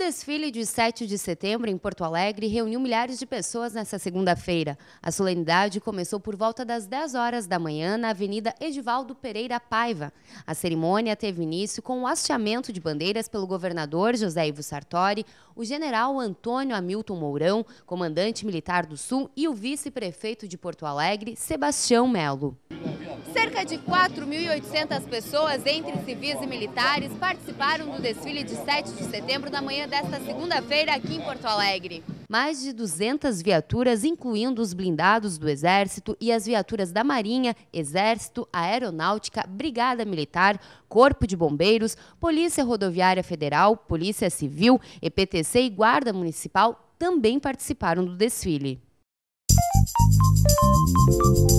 desfile de 7 de setembro em Porto Alegre reuniu milhares de pessoas nesta segunda-feira. A solenidade começou por volta das 10 horas da manhã na Avenida Edivaldo Pereira Paiva. A cerimônia teve início com o hasteamento de bandeiras pelo governador José Ivo Sartori, o general Antônio Hamilton Mourão, comandante militar do Sul e o vice-prefeito de Porto Alegre, Sebastião Melo. Cerca de 4.800 pessoas, entre civis e militares, participaram do desfile de 7 de setembro na manhã desta segunda-feira aqui em Porto Alegre. Mais de 200 viaturas, incluindo os blindados do Exército e as viaturas da Marinha, Exército, Aeronáutica, Brigada Militar, Corpo de Bombeiros, Polícia Rodoviária Federal, Polícia Civil, EPTC e Guarda Municipal, também participaram do desfile. Música